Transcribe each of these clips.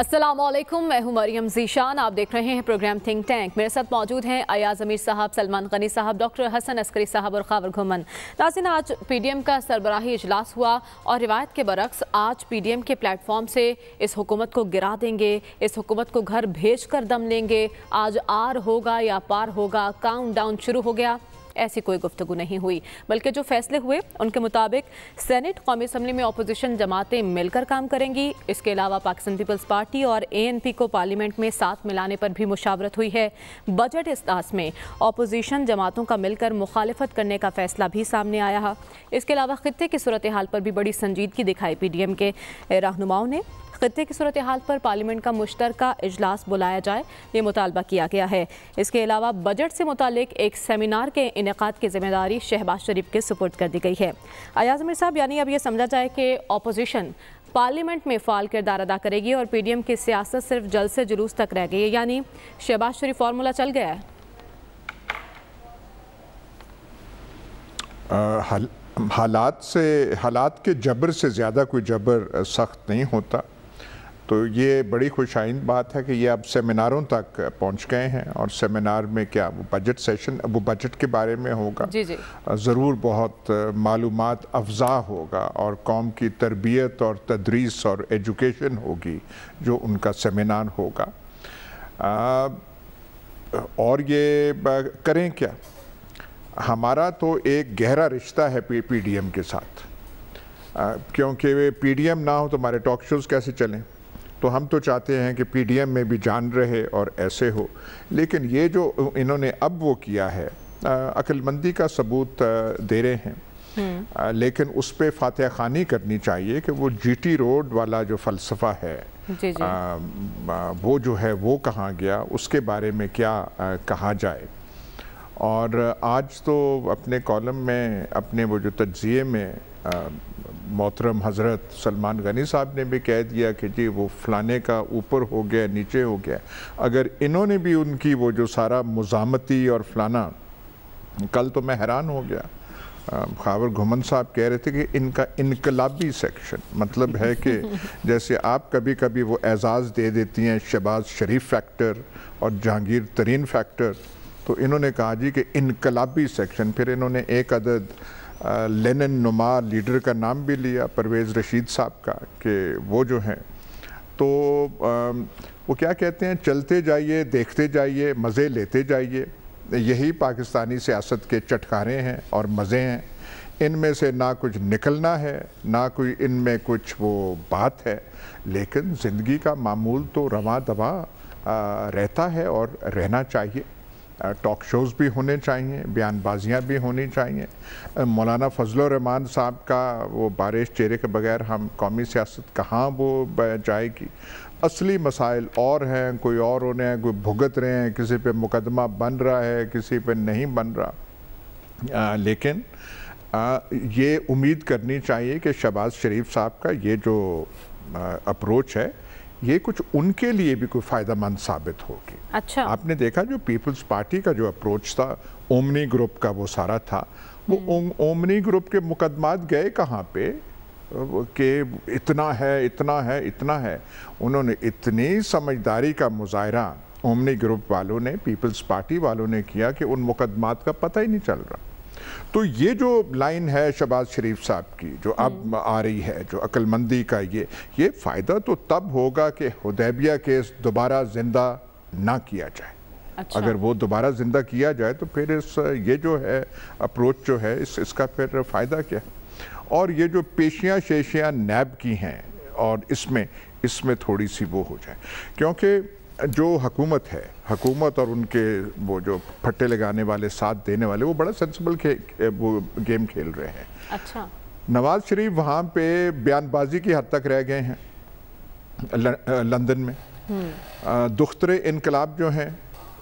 असलम मैं हूं मरियम जीशान आप देख रहे हैं प्रोग्राम थिंक टैंक मेरे साथ मौजूद हैं अयाज अमीर साहब सलमान गनी साहब डॉक्टर हसन अस्करी साहब और खावर घुमन नाजिन आज पीडीएम का सरबराही इजलास हुआ और रिवायत के बरक्स आज पीडीएम के प्लेटफॉर्म से इस हुकूमत को गिरा देंगे इस हुकूमत को घर भेज कर दम लेंगे आज आर होगा या पार होगा काउंट डाउन शुरू हो गया ऐसी कोई गुफ्तु नहीं हुई बल्कि जो फैसले हुए उनके मुताबिक सैनेट कौमी असम्बली में अपोजिशन जमातें मिलकर काम करेंगी इसके अलावा पाकिस्तान पीपल्स पार्टी और ए एन पी को पार्लियामेंट में साथ मिलाने पर भी मुशावरत हुई है बजट इस में अपोजिशन जमातों का मिलकर मुखालफत करने का फैसला भी सामने आया इसके अलावा खत्े की सूरत हाल पर भी बड़ी संजीदगी दिखाई पी डी एम के रहनुमाओं ने खत्े की सूरत हाल पर पार्लियामेंट का मुश्तर इजलास बुलाया जाए ये मुतालबा किया गया है इसके अलावा बजट से मुतक एक सेमिनार के इनका की जिम्मेदारी शहबाज शरीफ के सुपुर्द कर दी गई है अयाज मिर साहब यानी अब यह समझा जाए कि अपोजिशन पार्लियामेंट में फाल किरदार अदा करेगी और पी डी एम की सियासत सिर्फ जल से जुलूस तक रह गई है यानी शहबाज शरीफ फार्मूला चल गया है हालात से हालात के जबर से ज़्यादा कोई जबर सख्त नहीं होता तो ये बड़ी खुशाइंद बात है कि ये अब सेमिनारों तक पहुंच गए हैं और सेमिनार में क्या वो बजट सेशन वो बजट के बारे में होगा ज़रूर बहुत मालूम अफजा होगा और कौम की तरबियत और तदरीस और एजुकेशन होगी जो उनका सेमिनार होगा आ, और ये करें क्या हमारा तो एक गहरा रिश्ता है पी एम के साथ क्योंकि पी एम ना हो तो हमारे टॉक शोज़ कैसे चलें तो हम तो चाहते हैं कि पीडीएम में भी जान रहे और ऐसे हो लेकिन ये जो इन्होंने अब वो किया है अकलमंदी का सबूत दे रहे हैं आ, हम्म। लेकिन उस पर फातह खानी करनी चाहिए कि वो जीटी रोड वाला जो फ़लसफ़ा है जी जी। आ, वो जो है वो कहाँ गया उसके बारे में क्या आ, कहा जाए और आज तो अपने कॉलम में अपने वो जो तजिए में मोहतरम हज़रत सलमान गनी साहब ने भी कह दिया कि जी वो फलाने का ऊपर हो गया नीचे हो गया अगर इन्होंने भी उनकी वो जो सारा मुजामती और फलाना कल तो मैं हैरान हो गया खावर घुमन साहब कह रहे थे कि इनका इनकलाबी सेक्शन मतलब है कि जैसे आप कभी कभी वो एजाज़ दे देती हैं शहबाज शरीफ फैक्टर और जहांगीर तरीन फैक्टर तो इन्होंने कहा जी कि इनकलाबी सेक्शन फिर इन्होंने एक अदद लेनन नुमा लीडर का नाम भी लिया परवेज़ रशीद साहब का कि वो जो हैं तो आ, वो क्या कहते हैं चलते जाइए देखते जाइए मज़े लेते जाइए यही पाकिस्तानी सियासत के चटकारे हैं और मज़े हैं इनमें से ना कुछ निकलना है ना कोई इनमें कुछ वो बात है लेकिन ज़िंदगी का मामूल तो रवा दवा रहता है और रहना चाहिए टॉक शोज़ भी होने चाहिए बयानबाजियाँ भी होनी चाहिए मौलाना फजल रहमान साहब का वो बारिश चेहरे के बगैर हम कौमी सियासत कहाँ वो जाएगी असली मसाइल और हैं कोई और होने हैं कोई भुगत रहे हैं किसी पे मुकदमा बन रहा है किसी पे नहीं बन रहा आ, लेकिन आ, ये उम्मीद करनी चाहिए कि शबाज़ शरीफ साहब का ये जो अप्रोच है ये कुछ उनके लिए भी कोई फ़ायदा मंद साबित होगी अच्छा आपने देखा जो पीपल्स पार्टी का जो अप्रोच था ओमनी ग्रुप का वो सारा था वो हम्म। ओमनी ग्रुप के मुकदमात गए कहाँ पे के इतना है इतना है इतना है उन्होंने इतनी समझदारी का मुजाहरा ओमनी ग्रुप वालों ने पीपल्स पार्टी वालों ने किया कि उन मुकदमात का पता ही नहीं चल रहा तो ये जो लाइन है शहबाज शरीफ साहब की जो अब हम्म। आ रही है जो अक्लमंदी का ये ये फ़ायदा तो तब होगा कि हदैबिया केस दोबारा ज़िंदा ना किया जाए अच्छा। अगर वो दोबारा ज़िंदा किया जाए तो फिर इस ये जो है अप्रोच जो है इस इसका फिर फ़ायदा क्या है और ये जो पेशियाँ शेशियाँ नैब की हैं और इसमें इसमें थोड़ी सी वो हो जाए क्योंकि जो हकूमत है हकूमत और उनके वो जो फट्टे लगाने वाले साथ देने वाले वो बड़ा सेंसिबल खे, वो गेम खेल रहे हैं अच्छा नवाज शरीफ वहाँ पे बयानबाजी की हद तक रह गए हैं ल, लंदन में हम्म। दुख्तरे इनकलाब जो हैं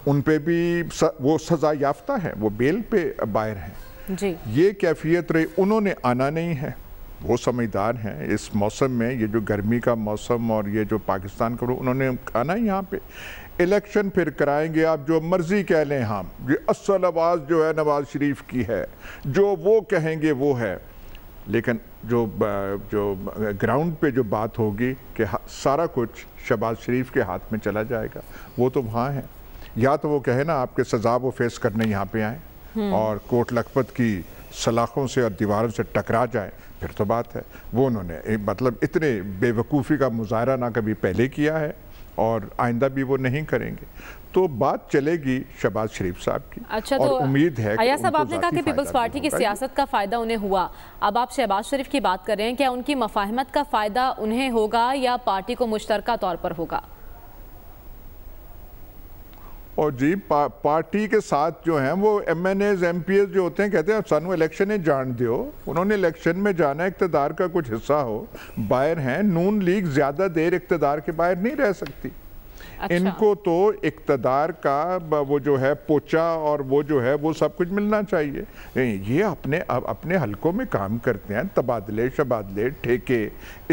उन पे भी स, वो सज़ा याफ्ता है वो बेल पे बाहर हैं जी ये कैफियत रही उन्होंने आना नहीं है वो समझदार हैं इस मौसम में ये जो गर्मी का मौसम और ये जो पाकिस्तान का उन्होंने आना यहाँ पे इलेक्शन फिर कराएंगे आप जो मर्ज़ी कह लें हम ये असल आवाज़ जो है नवाज़ शरीफ की है जो वो कहेंगे वो है लेकिन जो जो ग्राउंड पे जो बात होगी कि सारा कुछ शहबाज शरीफ के हाथ में चला जाएगा वो तो वहाँ है या तो वो कहे ना आपके सजा वो फेस करने यहाँ पे आए हम्म। और कोट लखपत की सलाखों से और दीवारों से टकरा जाए फिर तो बात है वो उन्होंने मतलब इतने बेवकूफ़ी का मुजाहरा ना कभी पहले किया है और आइंदा भी वो नहीं करेंगे तो बात चलेगी शबाज शरीफ साहब की अच्छा और तो उम्मीद है अया साहब आपने कहा कि पीपल्स पार्टी की सियासत का फ़ायदा उन्हें हुआ अब आप शहबाज शरीफ की बात कर रहे हैं क्या उनकी मफाहमत का फ़ायदा उन्हें होगा या पार्टी को मुश्तरक तौर पर होगा और जी पा, पार्टी के साथ जो हैं वो M N As M P As जो होते हैं कहते हैं सानू इलेक्शन ही जान दियो उन्होंने इलेक्शन में जाना है इकतदार का कुछ हिस्सा हो बाहर हैं नून लीग ज़्यादा देर इकतदार के बाहर नहीं रह सकती अच्छा। इनको तो इकतदार का वो जो है पोचा और वो जो है वो सब कुछ मिलना चाहिए ये अपने अपने हलकों में काम करते हैं तबादले शबादले ठेके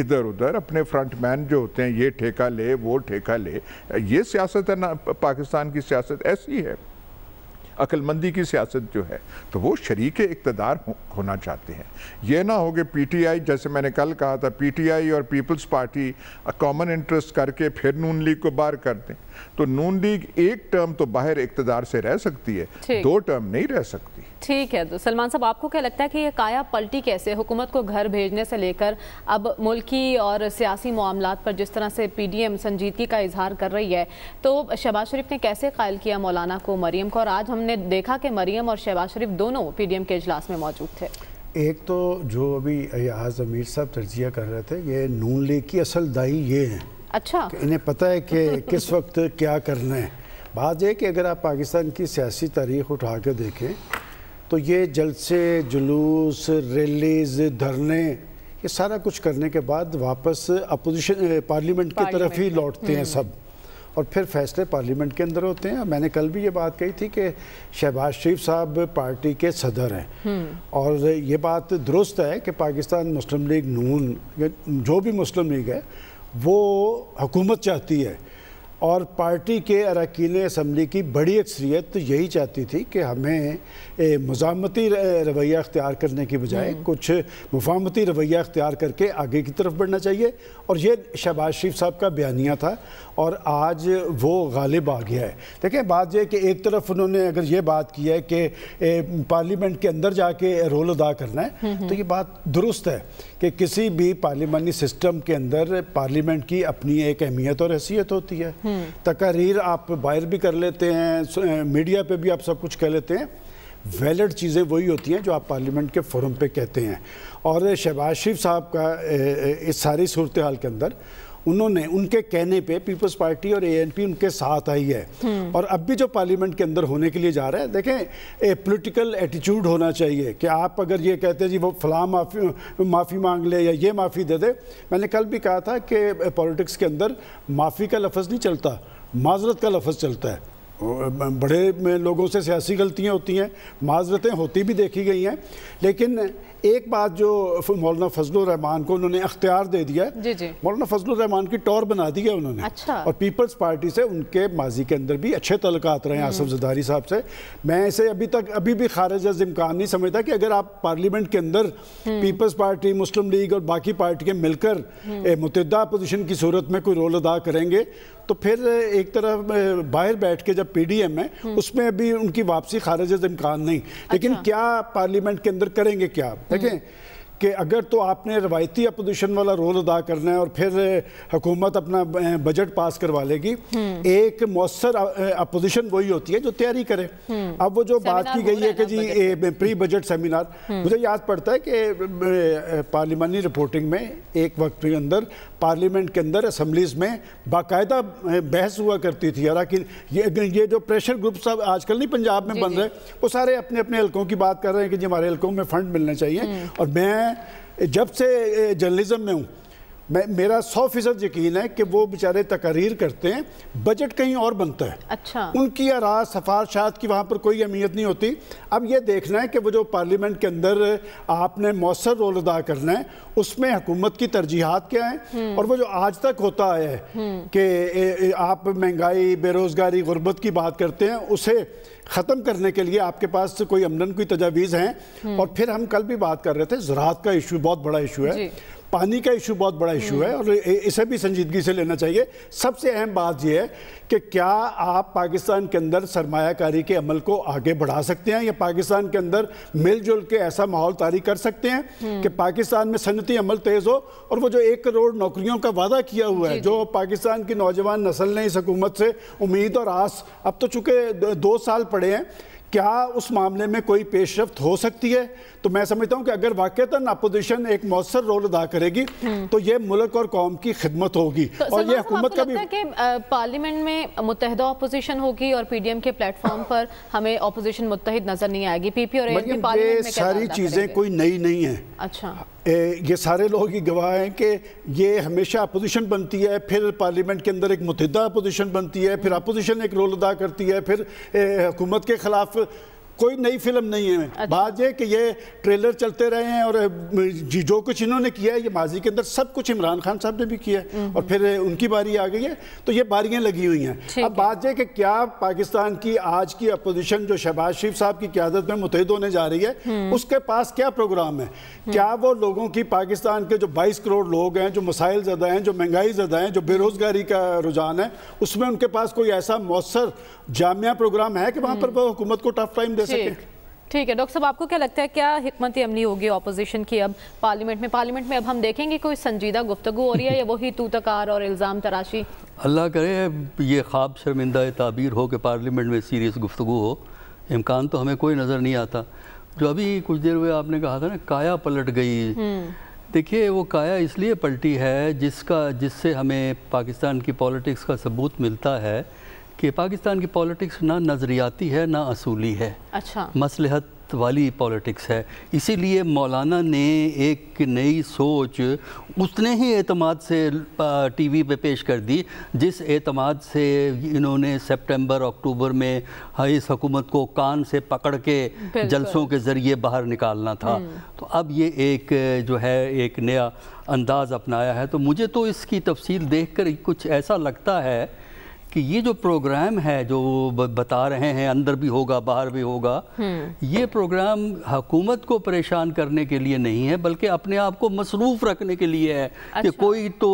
इधर उधर अपने फ्रंट मैन जो होते हैं ये ठेका ले वो ठेका ले ये सियासत है ना पाकिस्तान की सियासत ऐसी है अकलमंदी की सियासत जो है तो वो शरीक इकतदार हो, होना चाहते हैं ये ना हो कि पी टी आई जैसे मैंने कल कहा था पी टी आई और पीपल्स पार्टी कॉमन इंटरेस्ट करके फिर नून लीग को बाहर कर दें तो नून लीग एक टर्म तो बाहर इकतदार से रह सकती है दो टर्म नहीं रह सकती ठीक है तो सलमान साहब आपको क्या लगता है कि ये काया पलटी कैसे हुकूमत को घर भेजने से लेकर अब मुल्की और सियासी मामला पर जिस तरह से पी डी एम संजीदगी का इजहार कर रही है तो शहबाज शरीफ ने कैसे कायल किया मौलाना को मरीम को और आज हम हमने देखा कि मरियम और शहबाज शरीफ दोनों पीडीएम के अजलास में मौजूद थे एक तो जो अभी आज अमीर साहब तर्जिया कर रहे थे ये नून लीग की असल दाई ये हैं अच्छा इन्हें पता है कि किस वक्त क्या करना है बात यह कि अगर आप पाकिस्तान की सियासी तारीख उठा के देखें तो ये जलसे जुलूस रैलीज धरने ये सारा कुछ करने के बाद वापस अपोजिशन पार्लियामेंट की तरफ ही लौटते हैं हम्म। सब और फिर फैसले पार्लियामेंट के अंदर होते हैं मैंने कल भी ये बात कही थी कि शहबाज शरीफ साहब पार्टी के सदर हैं हम्म। और ये बात दुरुस्त है कि पाकिस्तान मुस्लिम लीग नून जो भी मुस्लिम लीग है वो हुकूमत चाहती है और पार्टी के अरकान असम्बली की बड़ी अक्सरियत तो यही चाहती थी कि हमें मजामती रवैया अख्तियार करने की बजाय हम्म। कुछ मुफामती रवैया अख्तियार करके आगे की तरफ बढ़ना चाहिए और ये शहबाज शरीफ साहब का बयानिया था और आज वो गालिब आ गया है देखें बात यह कि एक तरफ उन्होंने अगर ये बात की है कि पार्लियामेंट के अंदर जाके रोल अदा करना है हम्म, हम्म। तो ये बात दुरुस्त है कि किसी भी पार्लियामानी सिस्टम के अंदर पार्लियामेंट की अपनी एक अहमियत और हैसियत होती है हम्म। तकारीर आप बाहर भी कर लेते हैं मीडिया पे भी आप सब कुछ कह लेते हैं वैलिड चीज़ें वही होती हैं जो आप पार्लियामेंट के फोरम पे कहते हैं और शहबाज शरीफ साहब का इस सारी सूरत हाल के अंदर उन्होंने उनके कहने पे पीपल्स पार्टी और एएनपी उनके साथ आई है हम्म। और अब भी जो पार्लियामेंट के अंदर होने के लिए जा रहा है देखें ए पोलिटिकल एटीट्यूड होना चाहिए कि आप अगर ये कहते हैं जी वो फलां माफ़ी माफ़ी मांग ले या ये माफ़ी दे दे मैंने कल भी कहा था कि पॉलिटिक्स के अंदर माफ़ी का लफज नहीं चलता माजरत का लफज चलता है बड़े लोगों से सियासी गलतियाँ होती हैं माजरतें होती भी देखी गई हैं लेकिन एक बात जो मौलाना फजल रहमान को उन्होंने अख्तियार दे दिया मौलाना मौलाना रहमान की टॉर बना दी है उन्होंने अच्छा। और पीपल्स पार्टी से उनके माजी के अंदर भी अच्छे तलक रहे हैं हम्म। आसफ जदारी साहब से मैं इसे अभी तक अभी भी खारिज इम्कान नहीं समझता कि अगर आप पार्लियामेंट के अंदर हम्म। पीपल्स पार्टी मुस्लिम लीग और बाकी पार्टी के मिलकर हम्म। मुतदा अपोजिशन की सूरत में कोई रोल अदा करेंगे तो फिर एक तरफ बाहर बैठ के जब पीडीएम है उसमें अभी उनकी वापसी खारिज इम्कान नहीं लेकिन अच्छा। क्या पार्लियामेंट के अंदर करेंगे क्या देखें कि अगर तो आपने रवायती अपोजिशन वाला रोल अदा करना है और फिर हुकूमत अपना बजट पास करवा लेगी हम्म। एक मौसर अपोजिशन वही होती है जो तैयारी करे हम्म। अब वो जो बात की गई है कि जी ए, प्री बजट सेमिनार मुझे याद पड़ता है कि पार्लिमानी रिपोर्टिंग में एक वक्त के अंदर पार्लियामेंट के अंदर असम्बलीज में बाकायदा बहस हुआ करती थी हालांकि ये ये जो प्रेशर ग्रुप सब आजकल नहीं पंजाब में बन रहे वो सारे अपने अपने हल्कों की बात कर रहे हैं कि जी हमारे हल्कों में फ़ंड मिलने चाहिए हम्म। और मैं जब से जर्नलिज्म में हूँ मैं मेरा सौ फीसद यकीन है कि वो बेचारे तकरीर करते हैं बजट कहीं और बनता है अच्छा उनकी या राज सफारशात की वहाँ पर कोई अहमियत नहीं होती अब ये देखना है कि वो जो पार्लियामेंट के अंदर आपने मौसर रोल अदा करना है उसमें हुकूमत की तरजीहत क्या है हम्म। और वो जो आज तक होता है हम्म। कि आप महंगाई बेरोज़गारी गुर्बत की बात करते हैं उसे ख़त्म करने के लिए आपके पास कोई अमन कोई तजावीज़ हैं हम्म। और फिर हम कल भी बात कर रहे थे ज़रात का इशू बहुत बड़ा इशू है पानी का इशू बहुत बड़ा इशू है और इसे भी संजीदगी से लेना चाहिए सबसे अहम बात यह है कि क्या आप पाकिस्तान के अंदर सरमाकारी के अमल को आगे बढ़ा सकते हैं या पाकिस्तान के अंदर मिलजुल के ऐसा माहौल तारी कर सकते हैं हम्म। कि पाकिस्तान में सनती अमल तेज़ हो और वो जो एक करोड़ नौकरियों का वादा किया हुआ है जो पाकिस्तान की नौजवान नस्ल ने इस हकूमत से उम्मीद और आस अब तो चूँकि दो साल पड़े हैं क्या उस मामले में कोई पेशरफ हो सकती है तो मैं समझता हूँ कि अगर वाक़ता अपोजिशन एक मौसर रोल अदा करेगी हम्म। तो ये मुल्क और कौम की खिदमत होगी तो और ये हुकूमत का भी पार्लियामेंट में मुतहद अपोजिशन होगी और पी डी एम के प्लेटफॉर्म हाँ। पर हमें अपोजिशन मुतहद नजर नहीं आएगी पी पी और मतलब ये सारी चीज़ें कोई नई नहीं है अच्छा ये सारे लोग ही गवाह हैं कि ये हमेशा अपोजिशन बनती है फिर पार्लियामेंट के अंदर एक मतदा अपोजिशन बनती है फिर अपोजिशन एक रोल अदा करती है फिर हुकूमत के ख़िलाफ़ कोई नई फिल्म नहीं है अच्छा। बात यह कि ये ट्रेलर चलते रहे हैं और जो कुछ इन्होंने किया है ये माजी के अंदर सब कुछ इमरान खान साहब ने भी किया है हम्म। और फिर उनकी बारी आ गई है तो ये बारियां लगी हुई हैं अब बात यह कि क्या पाकिस्तान की आज की अपोजिशन जो शहबाज शरीफ साहब की क्यादत में मुतहद होने जा रही है हम्म। उसके पास क्या प्रोग्राम है हम्म। क्या वो लोगों की पाकिस्तान के जो बाईस करोड़ लोग हैं जो मसाइल ज़्यादा हैं जो महंगाई ज़्यादा है जो बेरोज़गारी का रुझान है उसमें उनके पास कोई ऐसा मौसर जामिया प्रोग्राम है कि वहाँ पर वो हुकूमत को टफ टाइम दे हो ठीक है डॉक्टर साहब आपको क्या लगता है क्या हमत अमली होगी ऑपोजिशन की अब पार्लियामेंट में पार्लियामेंट में अब हम देखेंगे कोई संजीदा गुफ्तु हो रही है या वही तूतकार और इल्ज़ाम तराशी अल्लाह करे ये ख्वाब शर्मिंदा ताबीर हो कि पार्लियामेंट में सीरियस गुफ्तु हो इम्कान तो हमें कोई नज़र नहीं आता जो अभी कुछ देर हुए आपने कहा था ना काया पलट गई हम्म। देखिए वो काया इसलिए पलटी है जिसका जिससे हमें पाकिस्तान की पॉलिटिक्स का सबूत मिलता है कि पाकिस्तान की पॉलिटिक्स ना नज़रियाती है ना असूली है अच्छा मसलहत वाली पॉलिटिक्स है इसीलिए मौलाना ने एक नई सोच उसने ही एतमाद से टीवी पे पेश कर दी जिस एतमाद से इन्होंने सितंबर अक्टूबर में इस हकूमत को कान से पकड़ के जलसों के ज़रिए बाहर निकालना था हम्म। तो अब ये एक जो है एक नया अंदाज़ अपनाया है तो मुझे तो इसकी तफसील देख कर कुछ ऐसा लगता है कि ये जो प्रोग्राम है जो बता रहे हैं अंदर भी होगा बाहर भी होगा हम्म। ये प्रोग्राम हकूमत को परेशान करने के लिए नहीं है बल्कि अपने आप को मसरूफ रखने के लिए है अच्छा। कि कोई तो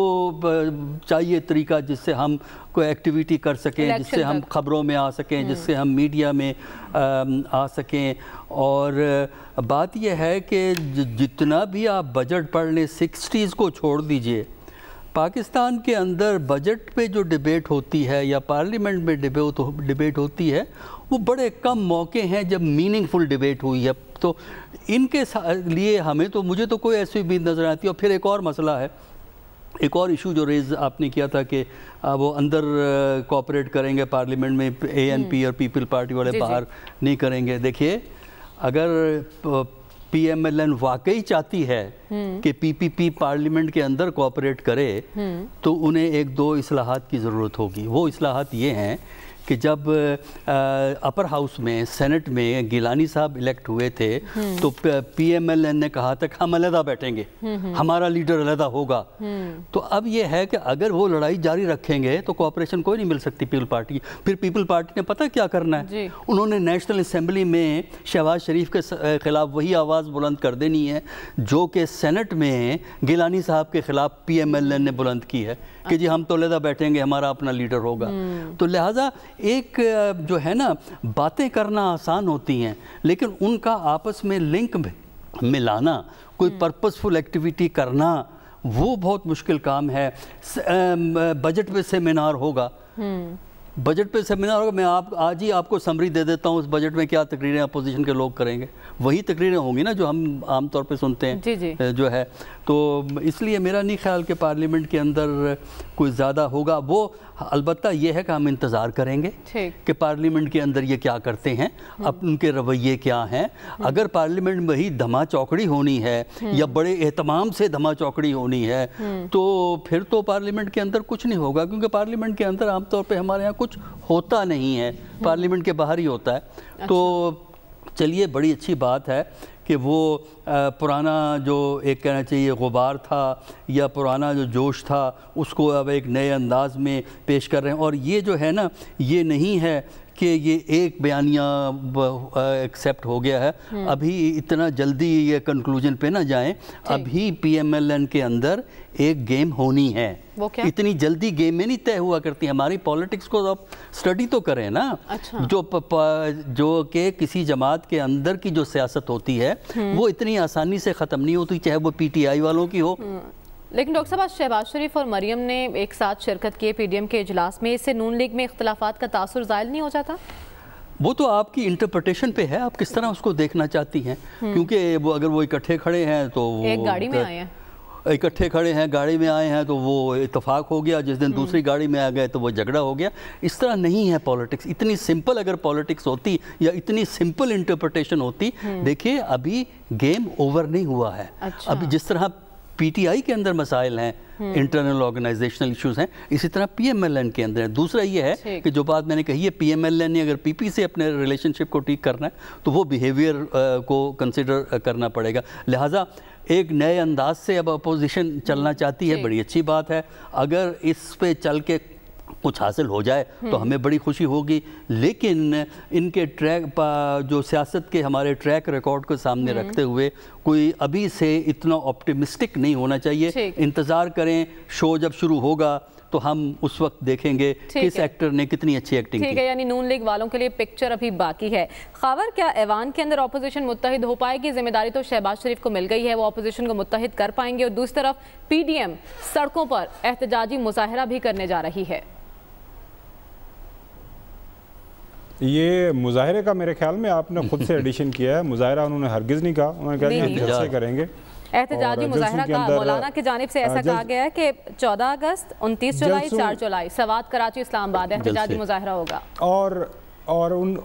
चाहिए तरीका जिससे हम कोई एक्टिविटी कर सकें जिससे हम खबरों में आ सकें हम्म। जिससे हम मीडिया में आ सकें और बात यह है कि जितना भी आप बजट पढ़ लें सिक्सटीज़ को छोड़ दीजिए पाकिस्तान के अंदर बजट पे जो डिबेट होती है या पार्लियामेंट में डिबेट डिबेट होती है वो बड़े कम मौके हैं जब मीनिंगफुल डिबेट हुई है तो इनके लिए हमें तो मुझे तो कोई ऐसी उम्मीद नज़र आती है और फिर एक और मसला है एक और इशू जो रेज आपने किया था कि वो अंदर कॉपरेट करेंगे पार्लियामेंट में ए एन पी और पीपल पार्टी वाले बाहर नहीं करेंगे देखिए अगर पीएमएलएन वाकई चाहती है हम्म। कि पीपीपी पार्लियामेंट के अंदर कोऑपरेट करे हम्म। तो उन्हें एक दो असलाहत की ज़रूरत होगी वो असलाहत ये हैं कि जब अपर हाउस में सेनेट में गिलानी साहब इलेक्ट हुए थे हम्म। तो पीएमएलएन ने कहा था कि हम अलहदा बैठेंगे हम्म, हम्म। हमारा लीडर अलहदा होगा तो अब ये है कि अगर वो लड़ाई जारी रखेंगे तो कॉपरेशन कोई नहीं मिल सकती पीपल पार्टी फिर पीपल पार्टी ने पता क्या करना है उन्होंने नेशनल असम्बली में शहबाज शरीफ के खिलाफ वही आवाज़ बुलंद कर देनी है जो कि सेनेट में गिलानी साहब के खिलाफ पी एम एल एन ने बुलंद की है कि जी अच्छा। हम तो अलहदा बैठेंगे हमारा अपना लीडर होगा तो लिहाजा एक जो है ना बातें करना आसान होती हैं लेकिन उनका आपस में लिंक मिलाना कोई पर्पसफुल हम्म। एक्टिविटी करना वो बहुत मुश्किल काम है बजट पे सेमिनार होगा बजट हम्म। पे सेमिनार होगा मैं आप आज ही आपको समरी दे देता हूँ उस बजट में क्या तकरीरें अपोजिशन के लोग करेंगे वही तकरीरें होंगी ना जो हम आमतौर पे सुनते हैं जी जी। जो है तो इसलिए मेरा नहीं ख्याल कि पार्लियामेंट के अंदर कोई ज़्यादा होगा वो अलबत् यह है कि हम इंतज़ार करेंगे कि पार्लियामेंट के अंदर ये क्या करते हैं हम्म। अब उनके रवैये क्या हैं हम्म। अगर पार्लियामेंट में ही धमा चौकड़ी होनी है हम्म। या बड़े अहतमाम से धमा चौकड़ी होनी है तो फिर तो पार्लियामेंट के अंदर कुछ नहीं होगा क्योंकि पार्लियामेंट के अंदर आमतौर पर हमारे यहाँ कुछ होता नहीं है पार्लियामेंट के बाहर ही होता है अच्छा। तो चलिए बड़ी अच्छी बात है कि वो पुराना जो एक कहना चाहिए गुबार था या पुराना जो जोश था उसको अब एक नए अंदाज में पेश कर रहे हैं और ये जो है ना ये नहीं है कि ये एक बयानिया एक्सेप्ट हो गया है हम्म। अभी इतना जल्दी ये कंक्लूजन पे ना जाएं अभी पीएमएलएन के अंदर एक गेम होनी है वो क्या? इतनी जल्दी गेम में नहीं तय हुआ करती हमारी पॉलिटिक्स को आप स्टडी तो करें ना अच्छा। जो प, प, जो के किसी जमात के अंदर की जो सियासत होती है हम्म। वो इतनी आसानी से ख़त्म नहीं होती चाहे वो पीटीआई वालों की हो हम्म। लेकिन डॉक्टर साहब शहबाज शरीफ और मरियम ने एक साथ शिरकत किए पीडीएम के इजलास में इससे नून लीग में इख्तलाफात का तासर ज़ायल नहीं हो जाता वो तो आपकी इंटरप्रटेशन पे है आप किस तरह उसको देखना चाहती हैं हम्म। क्योंकि वो अगर वो इकट्ठे खड़े हैं तो एक गाड़ी में आए हैं इकट्ठे खड़े हैं गाड़ी में आए हैं तो वो इतफाक़ हो गया जिस दिन हम्म। दूसरी गाड़ी में आ गए तो वो झगड़ा हो गया इस तरह नहीं है पॉलिटिक्स इतनी सिंपल अगर पॉलिटिक्स होती या इतनी सिंपल इंटरप्रटेशन होती हम्म। देखिए अभी गेम ओवर नहीं हुआ है अच्छा। अभी जिस तरह पीटीआई के अंदर मसाइल हैं इंटरनल ऑर्गेनाइजेशनल इश्यूज हैं इसी तरह पीएमएलएन के अंदर है दूसरा ये है कि जो बात मैंने कही है पीएमएलएन ने अगर पीपी से अपने रिलेशनशिप को ठीक करना है तो वो बिहेवियर को कंसिडर करना पड़ेगा लिहाजा एक नए अंदाज से अब अपोजिशन चलना चाहती है बड़ी अच्छी बात है अगर इस पे चल के कुछ हासिल हो जाए तो हमें बड़ी खुशी होगी लेकिन इनके ट्रैक जो सियासत के हमारे ट्रैक रिकॉर्ड को सामने हम्म। रखते हुए कोई अभी से इतना ऑप्टिमिस्टिक नहीं होना चाहिए इंतज़ार करें शो जब शुरू होगा तो हम उस वक्त देखेंगे किस एक्टर ने कितनी अच्छी एक्टिंग ठीक है यानी नून लीग वालों के लिए पिक्चर अभी बाकी है खबर क्या ऐवान के अंदर अपोजिशन मुतहद हो पाएगी जिम्मेदारी तो शहबाज शरीफ को मिल गई है वो अपोजिशन को मुतहद कर पाएंगे और दूसरी तरफ पीडीएम सड़कों पर एहतजाजी मुजाहरा भी करने जा रही है ये मुजाहरे का मेरे ख्याल में आपने खुद से एडिशन किया है मुजाहरा उन्होंने हरगिज़ नहीं कहा उन्होंने कहा हम जलसे करेंगे एहतजाजी मुजाहरा का मौलाना की जानब से ऐसा कहा गया है कि 14 अगस्त 29 जुलाई 4 जुलाई सवाद कराची इस्लामाबाद एहतजाजी मुजाहरा होगा और और उन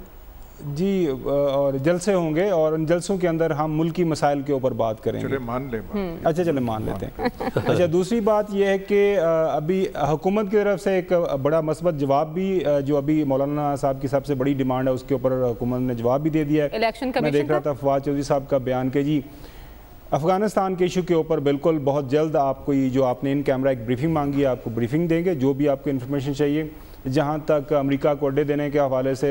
जी और जलसे होंगे और उन जलसों के अंदर हम मुल्क मसाइल के ऊपर बात करेंगे चले मान ले हम्म। अच्छा चले मान लेते हैं अच्छा दूसरी बात यह है कि अभी हुकूमत की तरफ से एक बड़ा मस्बत जवाब भी जो अभी मौलाना साहब की सबसे बड़ी डिमांड है उसके ऊपर हुकूमत ने जवाब भी दे दिया है इलेक्शन मैं देख रहा था फवाद चौधरी साहब का बयान के जी अफगानिस्तान के इशू के ऊपर बिल्कुल बहुत जल्द आपको ये जो आपने इन कैमरा एक ब्रीफिंग मांगी है आपको ब्रीफिंग देंगे जो भी आपको इन्फॉर्मेशन चाहिए जहाँ तक अमेरिका को अड्डे देने के हवाले से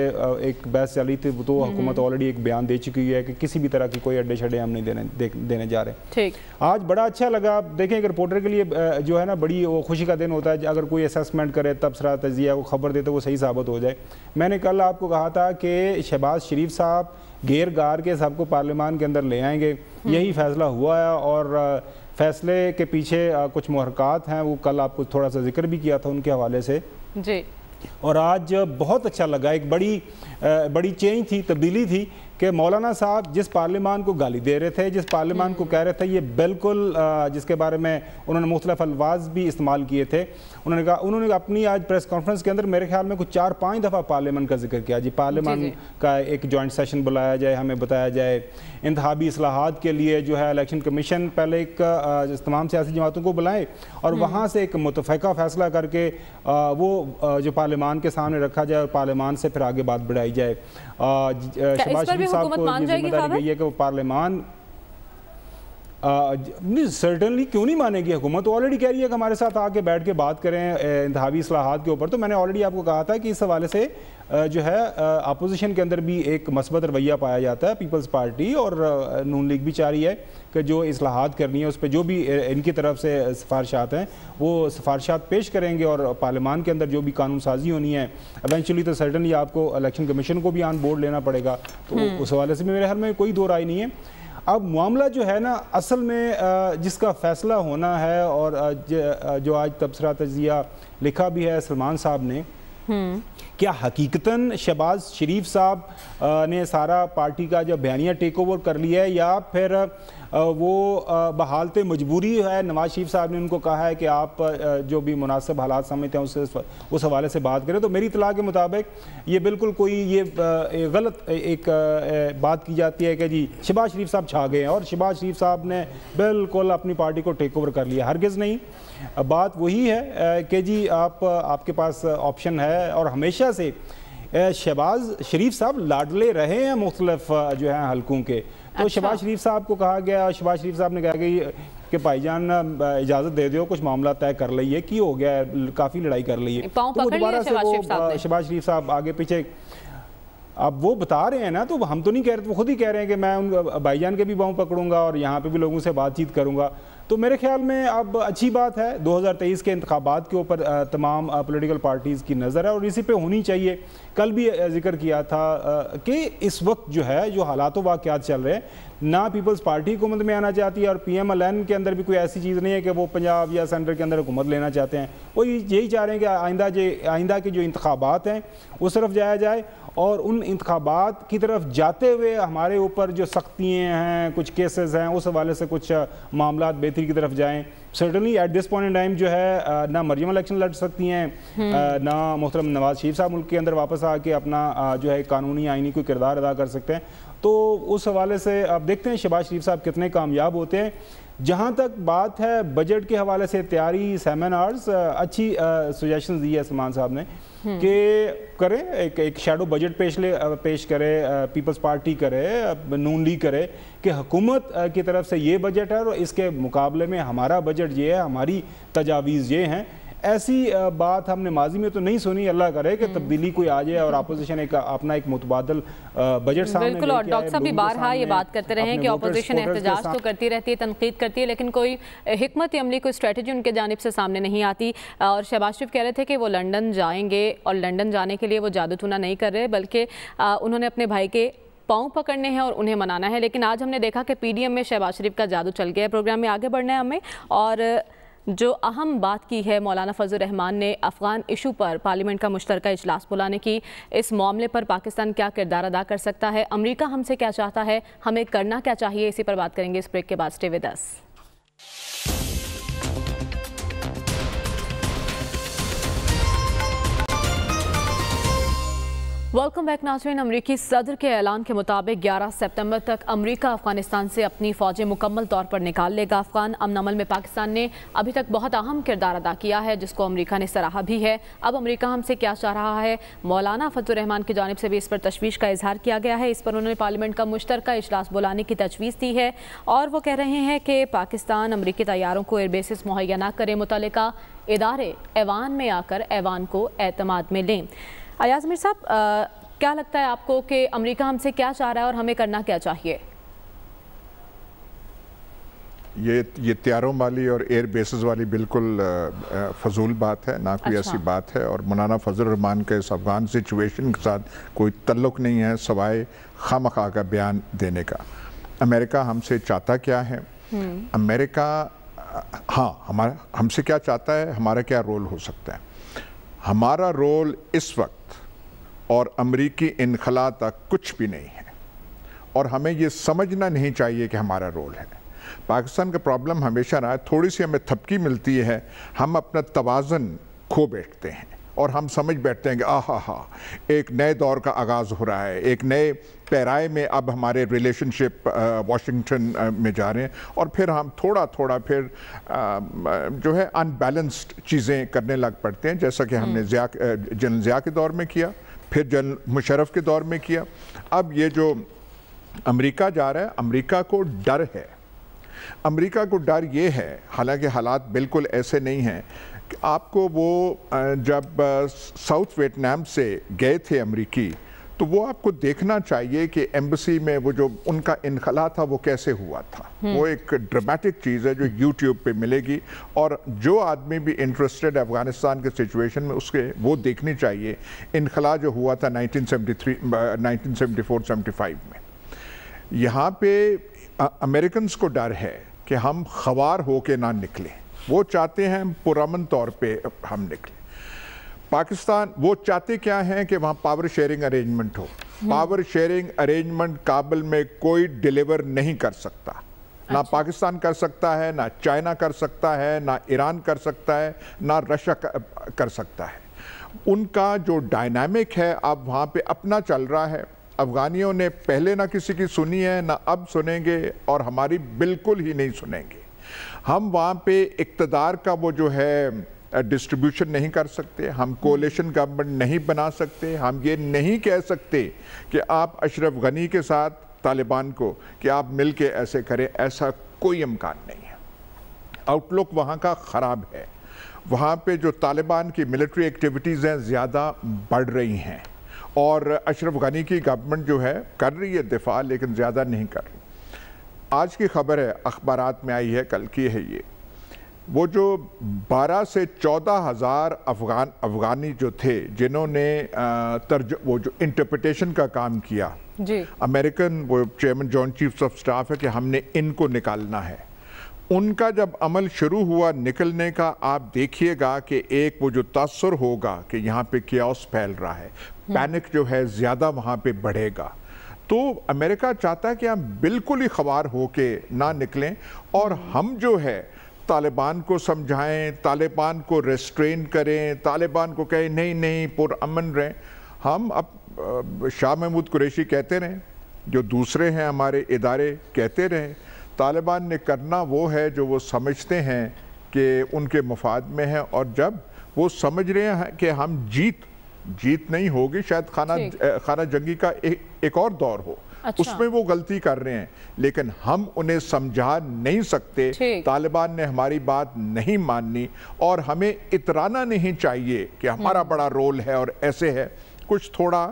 एक बहस चल रही थी तो हम्म। हुकूमत ऑलरेडी एक बयान दे चुकी है कि किसी भी तरह की कोई अड्डे शड्डे हम नहीं देने दे, देने जा रहे ठीक आज बड़ा अच्छा लगा देखें एक रिपोर्टर के लिए जो है ना बड़ी वो खुशी का दिन होता है अगर कोई असेसमेंट करे तबसरा तजिया को खबर दे तो वो सही साबित हो जाए मैंने कल आपको कहा था कि शहबाज शरीफ साहब गेर गार के सबको पार्लियामान के अंदर ले आएंगे हम्म। यही फैसला हुआ है और फैसले के पीछे कुछ महरक़ात हैं वो कल आपको थोड़ा सा जिक्र भी किया था उनके हवाले से जी और आज बहुत अच्छा लगा एक बड़ी बड़ी चेंज थी तब्दीली थी कि मौलाना साहब जिस पार्लियामान को गाली दे रहे थे जिस पार्लियामान को कह रहे थे ये बिल्कुल जिसके बारे में उन्होंने मुख्तलिफ अल्वाज भी इस्तेमाल किए थे उन्होंने कहा उन्होंने अपनी आज प्रेस कॉन्फ्रेंस के अंदर मेरे ख्याल में कुछ चार पाँच दफ़ा पार्लियामान का जिक्र किया जी पार्लियामान का एक जॉइंट सेशन बुलाया जाए हमें बताया जाए इंतबी असलाहत के लिए जो है इलेक्शन कमीशन पहले एक तमाम सियासी जमातों को बुलाएं और हम्म। वहाँ से एक मुतफ़ा फैसला करके वो जो पार्लियामान के सामने रखा जाए और पार्लियामान से फिर आगे बात बढ़ाई जाए साहब को जिम्मेदारी गई है कि वो पार्लियामान नहीं सर्टनली क्यों नहीं मानेगी हुकूमत ऑलरेडी कह रही है कि हमारे साथ आके बैठ के बात करें इंतवी असलाहत के ऊपर तो मैंने ऑलरेडी आपको कहा था कि इस हवाले से जो है अपोजिशन के अंदर भी एक मस्बत रवैया पाया जाता है पीपल्स पार्टी और नून लीग भी चाह रही है कि जो असलाहत करनी है उस पर जो भी इनकी तरफ से सिफारशात हैं वो सिफारशात पेश करेंगे और पार्लियामान के अंदर जो भी कानून साजी होनी है एवेंचुअली तो सर्टनली आपको इलेक्शन कमीशन को भी ऑन बोर्ड लेना पड़ेगा तो हम्म। उस हवाले से मेरे हाल में कोई दो राय नहीं है अब मामला जो है ना असल में जिसका फैसला होना है और जो आज तबसरा तजिया लिखा भी है सलमान साहब ने हम्म। क्या हकीकता शहबाज शरीफ साहब ने सारा पार्टी का जो बयानिया टेक ओवर कर लिया है या फिर वो बहालते मजबूरी है नवाज शरीफ साहब ने उनको कहा है कि आप जो भी मुनासिब हालात समझते हैं उससे उस हवाले से बात करें तो मेरी इतला के मुताबिक ये बिल्कुल कोई ये गलत एक बात की जाती है कि जी शहबाज शरीफ साहब छा गए हैं और शहबाज शरीफ साहब ने बिल्कुल अपनी पार्टी को टेक ओवर कर लिया हरगज़ नहीं बात वही है कि जी आप आपके पास ऑप्शन है और हमेशा हमेशा से शहबाज शरीफ साहब लाडले रहे हैं मुख्तलफ जो है हलकों के तो अच्छा। शहबाज शरीफ साहब को कहा गया और शहबाज शरीफ साहब ने कहा कि कि भाईजान इजाज़त दे दो कुछ मामला तय कर लिये कि हो गया काफ़ी लड़ाई कर ली है तो दोबारा से वो शहबाज शरीफ साहब आगे पीछे अब वो बता रहे हैं ना तो हम तो नहीं कह रहे तो वो खुद ही कह रहे हैं कि मैं उन भाईजान के भी पाँव पकड़ूंगा और यहाँ पे भी लोगों से बातचीत करूंगा तो मेरे ख्याल में अब अच्छी बात है 2023 के इंतबात के ऊपर तमाम पोलिटिकल पार्टीज़ की नज़र है और इसी पे होनी चाहिए कल भी जिक्र किया था कि इस वक्त जो है जो हालात वाक़ चल रहे हैं ना पीपल्स पार्टी हुकूमत में आना चाहती है और पी एम एल एन के अंदर भी कोई ऐसी चीज़ नहीं है कि वो पंजाब या सेंटर के अंदर हुकूमत लेना चाहते हैं वो यही चाह रहे हैं कि आइंदा जो आइंदा के जो इंतबात हैं उस तरफ जाया जाए और उन इंतबात की तरफ जाते हुए हमारे ऊपर जो सख्तियाँ हैं कुछ केसेस हैं उस हवाले से कुछ मामला बेहतरी की तरफ जाएँ certainly at this point in time जो है ना मरियम इलेक्शन लड़ सकती हैं हम्म। ना मोहतरम नवाज शरीफ साहब मुल्क के अंदर वापस आके अपना जो है कानूनी आइनी कोई किरदार अदा कर सकते हैं तो उस हवाले से आप देखते हैं शहबाज शरीफ साहब कितने कामयाब होते हैं जहाँ तक बात है बजट के हवाले से तैयारी सेमिनार्स अच्छी सुजेशन दी है सलमान साहब ने हम्म। कि करें एक एक शेडो बजट पेश ले पेश करे पीपल्स पार्टी करे नून लीग करे कि हुकूमत की तरफ से ये बजट है और इसके मुकाबले में हमारा बजट ये है हमारी तजावीज़ ये हैं ऐसी बात हमने माजी में तो नहीं सुनी अल्लाह करे कि हम्म। तब्दीली कोई आ जाए और अपोजिशन एक अपना एक मुतबादल बजट बिल्कुल और डॉक्टर साहब भी बारहा ये बात करते रहे कि अपोजिशन एहतजाज तो करती रहती है तनकीद करती है लेकिन कोई हमत अमली कोई स्ट्रेटजी उनके जानब से सामने नहीं आती और शहबाज शरीफ कह रहे थे कि वो लंडन जाएंगे और लंडन जाने के लिए वो जादू टूना नहीं कर रहे बल्कि उन्होंने अपने भाई के पाँव पकड़ने हैं और उन्हें मनाना है लेकिन आज हमने देखा कि पीडीएम में शहबाज शरीफ का जादू चल गया है प्रोग्राम में आगे बढ़ना है हमें और जो अहम बात की है मौलाना फजल रहमान ने अफ़गान इशू पर पार्लियामेंट का मुश्तर इजलास बुलाने की इस मामले पर पाकिस्तान क्या किरदार अदा कर सकता है अमरीका हमसे क्या चाहता है हमें करना क्या चाहिए इसी पर बात करेंगे इस ब्रेक के बाद स्टे विद वेलकम बैक नाजरीन अमरीकी सदर के ऐलान के मुताबिक 11 सितंबर तक अमरीका अफगानिस्तान से अपनी फ़ौजें मुकम्मल तौर पर निकाल लेगा अफगान अमन अमल में पाकिस्तान ने अभी तक बहुत अहम किरदार अदा किया है जिसको अमरीका ने सराहा भी है अब अमरीका हमसे क्या चाह रहा है मौलाना फतुररहमान की जानब से भी इस पर तशवीश का इजहार किया गया है इस पर उन्होंने पार्लियामेंट का मुश्तर अजलास बुलाने की तजवीज़ दी है और वो कह रहे हैं कि पाकिस्तान अमरीकी तैयारों को एयरबेसिस मुहैया न करें मुतल इदारे ऐवान में आकर ऐवान को अतमाद में लें अयाज मीर साहब क्या लगता है आपको कि अमेरिका हमसे क्या चाह रहा है और हमें करना क्या चाहिए ये ये त्यारों वाली और एयर बेसिस वाली बिल्कुल फजूल बात है ना कोई अच्छा। ऐसी बात है और मौलाना फजल रहमान के इस अफगान सिचुएशन के साथ कोई तल्लुक नहीं है सवाए खाम खा का बयान देने का अमेरिका हमसे चाहता क्या है हम्म। अमेरिका हाँ हमारा हमसे क्या चाहता है हमारा क्या रोल हो सकता है हमारा रोल इस वक्त और अमरीकी इनखला तक कुछ भी नहीं है और हमें ये समझना नहीं चाहिए कि हमारा रोल है पाकिस्तान का प्रॉब्लम हमेशा रहा है थोड़ी सी हमें थपकी मिलती है हम अपना तोज़न खो बैठते हैं और हम समझ बैठते हैं कि आ हा हा एक नए दौर का आगाज़ हो रहा है एक नए पैराए में अब हमारे रिलेशनशिप वाशिंगटन में जा रहे हैं और फिर हम थोड़ा थोड़ा फिर जो है अनबैलेंस्ड चीज़ें करने लग पड़ते हैं जैसा कि हमने हम्म। जिया जनरल ज़िया के दौर में किया फिर जन मुशरफ के दौर में किया अब ये जो अमेरिका जा रहा है अमेरिका को डर है अमेरिका को डर ये है हालांकि हालात बिल्कुल ऐसे नहीं हैं आपको वो जब साउथ वियतनाम से गए थे अमरीकी तो वो आपको देखना चाहिए कि एम्बसी में वो जो उनका इनखला था वो कैसे हुआ था हम्म। वो एक ड्रामेटिक चीज़ है जो यूट्यूब पे मिलेगी और जो आदमी भी इंटरेस्टेड अफगानिस्तान के सिचुएशन में उसके वो देखनी चाहिए इनखला जो हुआ था 1973 1974 75 में यहाँ पे अमेरिकन को डर है कि हम खवार होके ना निकलें वो चाहते हैं पुरमन तौर पे हम निकलें पाकिस्तान वो चाहते क्या हैं कि वहाँ पावर शेयरिंग अरेंजमेंट हो पावर शेयरिंग अरेंजमेंट काबिल में कोई डिलीवर नहीं कर सकता ना अच्छा। पाकिस्तान कर सकता है ना चाइना कर सकता है ना ईरान कर सकता है ना रशिया कर सकता है उनका जो डायनामिक है अब वहाँ पे अपना चल रहा है अफगानियों ने पहले ना किसी की सुनी है ना अब सुनेंगे और हमारी बिल्कुल ही नहीं सुनेंगे हम वहाँ पे इकतदार का वो जो है डिस्ट्रीब्यूशन नहीं कर सकते हम कोलेशन गवर्नमेंट नहीं बना सकते हम ये नहीं कह सकते कि आप अशरफ गनी के साथ तालिबान को कि आप मिल के ऐसे करें ऐसा कोई इम्कान नहीं है आउटलुक वहाँ का ख़राब है वहाँ पे जो तालिबान की मिलिट्री एक्टिविटीज़ हैं ज़्यादा बढ़ रही हैं और अशरफ गनी की गवर्नमेंट जो है कर रही है दिफा लेकिन ज़्यादा नहीं कर रही आज की खबर है अखबार में आई है कल की है ये वो जो 12 से चौदह हज़ार अफगान अफगानी जो थे जिन्होंने तर्ज वो जो इंटरप्रटेशन का काम किया जी अमेरिकन वो chairman joint chiefs of staff है कि हमने इनको निकालना है उनका जब अमल शुरू हुआ निकलने का आप देखिएगा कि एक वो जो तसर होगा कि यहाँ पे क्या फैल रहा है पैनिक जो है ज़्यादा वहाँ पे बढ़ेगा तो अमेरिका चाहता है कि हम बिल्कुल ही खबार होके ना निकलें और हम जो है तालिबान को समझाएं तालिबान को रेस्ट्रेन करें तालिबान को कहें नहीं नहीं पुरअमन रहें हम अब शाह महमूद कुरैशी कहते रहें जो दूसरे हैं हमारे इदारे कहते रहें तालिबान ने करना वो है जो वो समझते हैं कि उनके मफाद में है और जब वो समझ रहे हैं कि हम जीत जीत नहीं होगी शायद खाना खाना जंगी का ए, एक और दौर हो अच्छा। उसमें वो गलती कर रहे हैं लेकिन हम उन्हें समझा नहीं सकते तालिबान ने हमारी बात नहीं माननी और हमें इतराना नहीं चाहिए कि हमारा हम्म। बड़ा रोल है और ऐसे है कुछ थोड़ा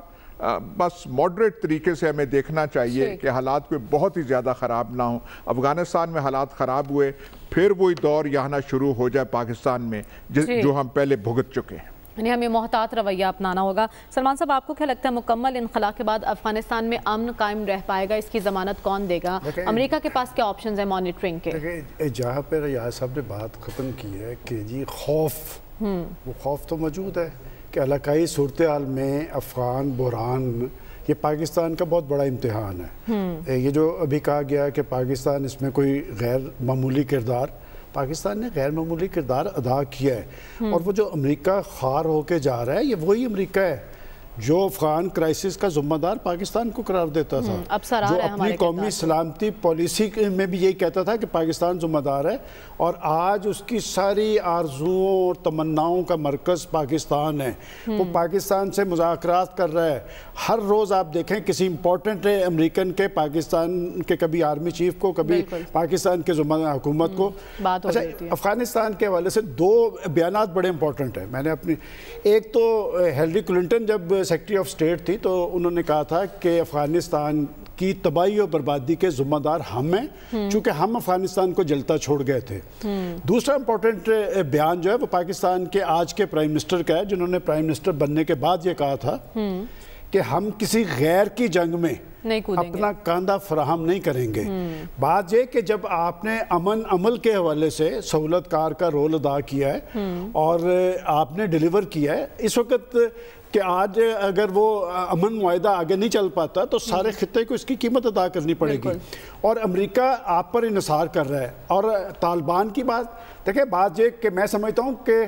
आ, बस मॉडरेट तरीके से हमें देखना चाहिए कि हालात कोई बहुत ही ज़्यादा ख़राब ना हो अफ़गानिस्तान में हालात ख़राब हुए फिर वही दौर यहाँ शुरू हो जाए पाकिस्तान में जो हम पहले भुगत चुके हैं यानी हमें मोहतात रवैया अपनाना होगा सलमान साहब आपको क्या लगता है मुकम्मल इनखला के बाद अफगानिस्तान में अमन कायम रह पाएगा इसकी ज़मानत कौन देगा अमेरिका के पास क्या ऑप्शन है मॉनिटरिंग के जहाँ पर रिया साहब ने बात ख़त्म की है कि जी खौफ हम्म। वो खौफ तो मौजूद है कि अलाकाई सूरत में अफगान बुरान ये पाकिस्तान का बहुत बड़ा इम्तहान है हम्म। ये जो अभी कहा गया कि पाकिस्तान इसमें कोई गैर मामूली किरदार पाकिस्तान ने गैर मामूली किरदार अदा किया है और वो जो अमरीका खार होके जा रहा है ये वही अमरीका है जो अफगान क्राइसिस का जुम्मेदार पाकिस्तान को करार देता था हम्म, अब सरार जो अपनी कौमी सलामती पॉलिसी में भी यही कहता था कि पाकिस्तान जुम्मेदार है और आज उसकी सारी आरजुओं और तमन्नाओं का मरकज़ पाकिस्तान है वो हम्म। पाकिस्तान से मुजाकर कर रहा है हर रोज़ आप देखें किसी इम्पोर्टेंट अमरीकन के पाकिस्तान के कभी आर्मी चीफ को कभी पाकिस्तान के हुकूमत को हम्म, अच्छा अफगानिस्तान के हवाले से दो बयान बड़े इंपॉर्टेंट हैं मैंने अपनी एक तो हेलरी क्लिंटन जब सेक्रेटरी ऑफ स्टेट थी तो उन्होंने कहा था कि अफगानिस्तान की तबाही और बर्बादी के जुम्मेदार हम हैं हम्म। चूँकि हम अफगानिस्तान को जलता छोड़ गए थे हम्म। दूसरा इंपॉर्टेंट बयान जो है वो पाकिस्तान के आज के प्राइम मिनिस्टर का है जिन्होंने प्राइम मिनिस्टर बनने के बाद ये कहा था हम्म। कि हम किसी गैर की जंग में नहीं कूदेंगे अपना कांदा फराहम नहीं करेंगे बात यह कि जब आपने अमन अमल के हवाले से सहूलत कार का रोल अदा किया है और आपने डिलीवर किया है इस वक्त कि आज अगर वो अमन माहा आगे नहीं चल पाता तो सारे खत्े को इसकी कीमत अदा करनी पड़ेगी और अमेरिका आप पर इसार कर रहा है और तालिबान की बात देखिए बात ये कि मैं समझता हूँ कि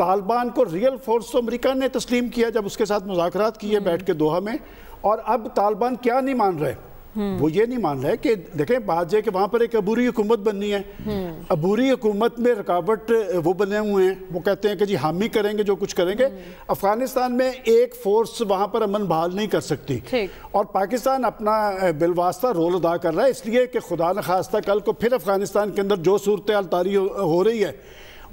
तालिबान को रियल फोर्स तो अमेरिका ने तस्लीम किया जब उसके साथ मुजाकर किए बैठ के दोहा में और अब तालिबान क्या नहीं मान रहे हम्म। वो ये नहीं मान रहे कि देखें बात यह कि वहाँ पर एक अबूरी हुकूमत बननी है हम्म। अबूरी हुकूमत में रुकावट वो बने हुए हैं वो कहते हैं कि जी हम ही करेंगे जो कुछ करेंगे हम्म। अफगानिस्तान में एक फोर्स वहाँ पर अमन बहाल नहीं कर सकती और पाकिस्तान अपना बिलवास्ता रोल अदा कर रहा है इसलिए कि खुदा न खास्ता कल को फिर अफगानिस्तान के अंदर जो सूरत तारी हो रही है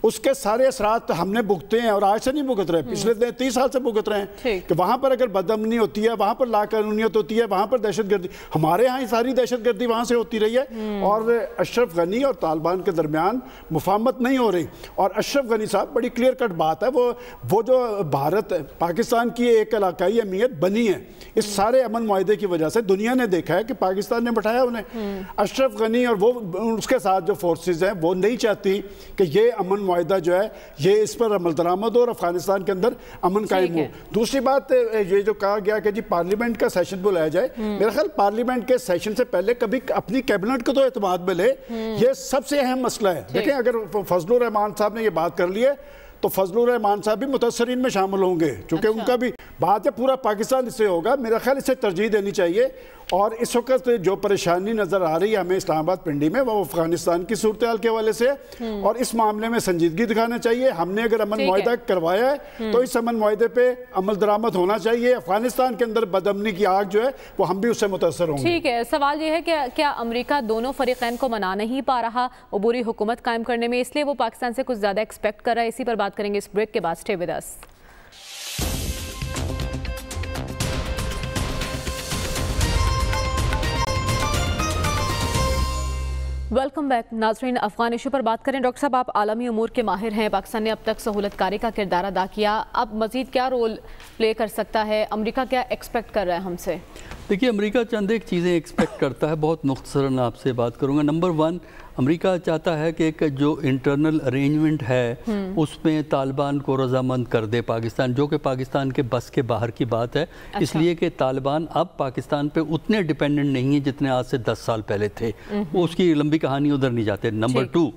उसके सारे असरात तो हमने भुगते हैं और आज से नहीं भुगत रहे हम्म। पिछले तीस साल से भुगत रहे हैं कि वहाँ पर अगर बदमनी होती है वहाँ पर लाकानूनीत होती है वहाँ पर दहशतगर्दी हमारे यहाँ सारी दहशतगर्दी वहाँ से होती रही है हम्म। और अशरफ गनी और तालिबान के दरमियान मुफामत नहीं हो रही और अशरफ गनी साहब बड़ी क्लियर कट बात है वो वो जो भारत पाकिस्तान की एक इलाकाई अहमियत बनी है इस हम्म। सारे अमन माहे की वजह से दुनिया ने देखा है कि पाकिस्तान ने बैठाया उन्हें अशरफ गनी और वो उसके साथ जो फोर्सेज हैं वो नहीं चाहती कि ये अमन माहिदा जो है ये इस पर अमल दरामद हो और अफगानिस्तान के अंदर अमन कायम हो दूसरी बात ये जो कहा गया कि जी पार्लियामेंट का सेशन बुलाया जाए हम्म। मेरा ख्याल पार्लियामेंट के सेशन से पहले कभी अपनी कैबिनेट को तो एतम में ले हम्म। ये सबसे अहम मसला है देखें अगर फजल रहमान साहब ने ये बात कर ली है तो फजल रहमान साहब भी मुतासरीन में शामिल होंगे क्योंकि अच्छा। उनका भी बात है पूरा पाकिस्तान इससे होगा मेरा ख्याल इसे तरजीह देनी चाहिए और इस वक्त जो परेशानी नज़र आ रही है हमें इस्लामाबाद पिंडी में वो अफगानिस्तान की सूरत हाल के हवाले से हम्म। और इस मामले में संजीदगी दिखाना चाहिए हमने अगर अमन माहा करवाया है हम्म। तो इस अमन माहे पे अमल दरामद होना चाहिए अफगानिस्तान के अंदर बदमनी की आग जो है वो हम भी उससे मुतासर होंगे ठीक है सवाल ये है कि क्या अमरीका दोनों फरीकैन को मना नहीं पा रहा बुरी हुकूमत कायम करने में इसलिए वो पाकिस्तान से कुछ ज़्यादा एक्सपेक्ट कर रहा है इसी पर बात करेंगे इस ब्रेक के बाद स्टे विद वेलकम बैक नाजरीन अफगान इशू पर बात करें डॉक्टर साहब आप आलमी अमूर के माहिर हैं पाकिस्तान ने अब तक सहूलतकारी का किरदार अदा किया अब मज़ीद क्या रोल प्ले कर सकता है अमरीका क्या एक्सपेक्ट कर रहा है हमसे देखिए अमरीका चंद एक चीज़ें एक्सपेक्ट करता है बहुत मुख्तसरन आपसे बात करूँगा नंबर वन अमेरिका चाहता है कि एक जो इंटरनल अरेंजमेंट है हम्म। उसमें तालिबान को रजामंद कर दे पाकिस्तान जो कि पाकिस्तान के बस के बाहर की बात है अच्छा। इसलिए कि तालिबान अब पाकिस्तान पे उतने डिपेंडेंट नहीं है जितने आज से दस साल पहले थे वो हम्म। उसकी लंबी कहानी उधर नहीं जाते नंबर टू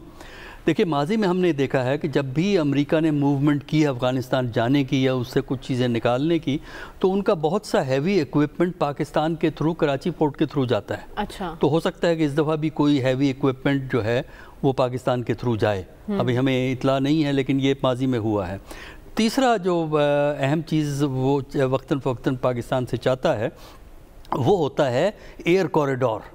देखिए माजी में हमने देखा है कि जब भी अमेरिका ने मूवमेंट की अफ़गानिस्तान जाने की या उससे कुछ चीज़ें निकालने की तो उनका बहुत सा हैवी इक्विपमेंट पाकिस्तान के थ्रू कराची पोर्ट के थ्रू जाता है अच्छा तो हो सकता है कि इस दफ़ा भी कोई हैवी इक्विपमेंट जो है वो पाकिस्तान के थ्रू जाए हम्म। अभी हमें इतला नहीं है लेकिन ये माजी में हुआ है तीसरा जो अहम चीज़ वो वक्ता फ़वक्ता पाकिस्तान से चाहता है वो होता है एयर कॉरिडोर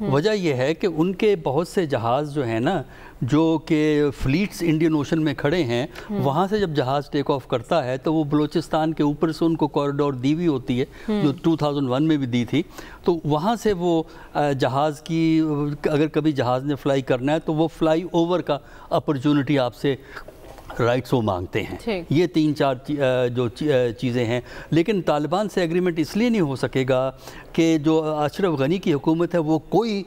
हम्म। वजह यह है कि उनके बहुत से जहाज़ जो है ना जो कि फ्लीट्स इंडियन ओशन में खड़े हैं हम्म। वहाँ से जब जहाज़ टेक ऑफ करता है तो वो बलूचिस्तान के ऊपर से उनको कॉरिडोर दी हुई होती है हम्म। जो 2001 में भी दी थी तो वहाँ से वो जहाज़ की अगर कभी जहाज़ ने फ्लाई करना है तो वो फ्लाई ओवर का अपॉर्चुनिटी आपसे राइट्स वो मांगते हैं ये तीन चार जो चीज़ें हैं लेकिन तालिबान से एग्रीमेंट इसलिए नहीं हो सकेगा कि जो अशरफ गनी की हुकूमत है वो कोई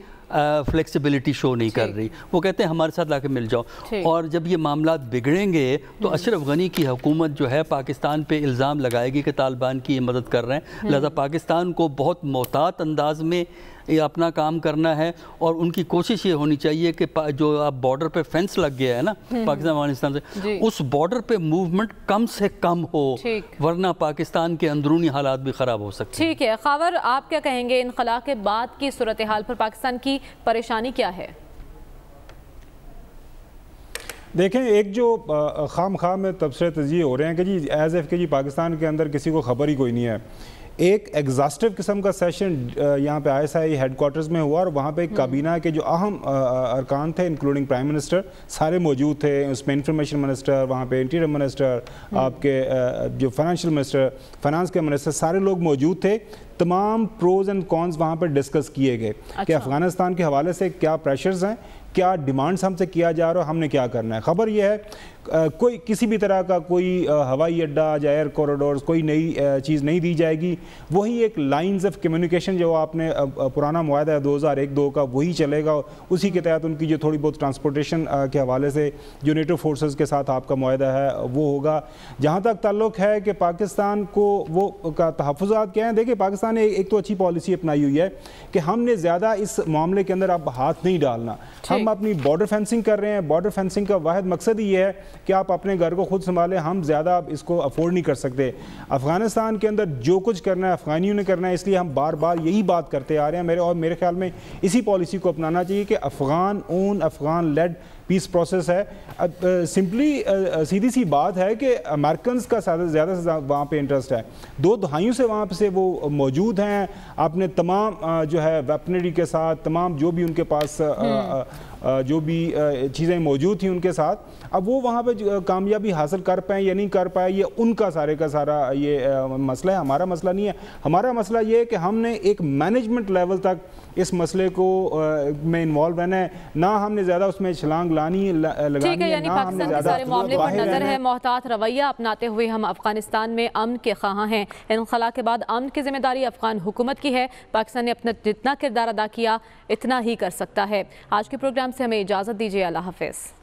फ्लेक्सिबिलिटी शो नहीं कर रही वो कहते हैं हमारे साथ लाके मिल जाओ और जब ये मामला बिगड़ेंगे तो हम्म। अशरफ गनी की हुकूमत जो है पाकिस्तान पर इल्ज़ाम लगाएगी कि तालिबान की ये मदद कर रहे हैं हम्म। लिहाजा पाकिस्तान को बहुत मोहतात अंदाज में ये अपना काम करना है और उनकी कोशिश ये होनी चाहिए कि जो आप बॉर्डर पे फेंस लग गया है ना हम्म, हम्म। पाकिस्तान अफगानिस्तान से उस बॉर्डर पे मूवमेंट कम से कम हो वरना पाकिस्तान के अंदरूनी हालात भी ख़राब हो सकते ठीक है खावर आप क्या कहेंगे इनखला के बाद की सूरत हाल पर पाकिस्तान की परेशानी क्या है देखें एक जो खाम खाम में तबसरे तजिए हो रहे हैं कि जी एज एफ के जी पाकिस्तान के अंदर किसी को खबर ही कोई नहीं है एक एग्जास्टिव किस्म का सेशन यहाँ पे आई एस आई हेडकोार्टर्स में हुआ और वहाँ पे हम्म। काबीना के जो अहम अरकान थे इंक्लूडिंग प्राइम मिनिस्टर सारे मौजूद थे उसमें इंफॉर्मेशन मिनिस्टर वहाँ पे इंटीरियर मिनिस्टर हम्म। आपके जो फाइनेंशियल मिनिस्टर फाइनेंस के मिनिस्टर सारे लोग मौजूद थे तमाम प्रोज एंड कॉन्स वहाँ पर डिस्कस किए गए अच्छा। कि अफगानिस्तान के हवाले से क्या प्रेशर्स हैं क्या डिमांड्स हमसे किया जा रहा है हमने क्या करना है खबर यह है कोई किसी भी तरह का कोई हवाई अड्डा या एयर कॉरिडोर कोई नई चीज़ नहीं दी जाएगी वही एक लाइंस ऑफ कम्युनिकेशन जो आपने पुराना माहा है दो हज़ार एक दो का वही चलेगा उसी के तहत उनकी जो थोड़ी बहुत ट्रांसपोर्टेशन के हवाले से जो नेटो फोर्स के साथ आपका माहा है वो होगा जहाँ तक ताल्लुक है कि पाकिस्तान को वो का तहफ़ात क्या है देखिए पाकिस्तान पाकिस्तान ने एक तो अच्छी पॉलिसी अपनाई हुई है कि हमने ज़्यादा इस मामले के अंदर अब हाथ नहीं डालना हम अपनी बॉर्डर फेंसिंग कर रहे हैं बॉर्डर फेंसिंग का वाद मकसद ये है कि आप अपने घर को खुद संभालें हम ज़्यादा अब इसको अफोर्ड नहीं कर सकते अफगानिस्तान के अंदर जो कुछ करना है अफगानियों ने करना है इसलिए हम बार बार यही बात करते आ रहे हैं मेरे और मेरे ख्याल में इसी पॉलिसी को अपनाना चाहिए कि Afghan owned Afghan led peace process है सिंपली सीधी सी बात है कि अमेरिकन का ज़्यादा से वहाँ पे इंटरेस्ट है दो दहाइयों से वहाँ से वो मौजूद हैं आपने तमाम जो है वेपनरी के साथ तमाम जो भी उनके पास हम्म। जो भी चीज़ें मौजूद थी उनके साथ अब वो वहाँ पे कामयाबी हासिल कर पाए या नहीं कर पाए ये उनका सारे का सारा ये मसला है हमारा मसला नहीं है हमारा मसला ये है कि हमने एक मैनेजमेंट लेवल तक इस मसले को में इन्वॉल्व रहना है ना हमने ज़्यादा उसमें छलांग लानी लगानी है मामले नज़र है मोहतात रवैया अपनाते हुए हम अफगानिस्तान में अमन के खां हैं इनखला के बाद अमन की जिम्मेदारी अफगान हुकूमत की है पाकिस्तान ने अपना जितना किरदार अदा किया इतना ही कर सकता है आज के प्रोग्राम से हमें इजाज़त दीजिए अल्लाह हाफिज़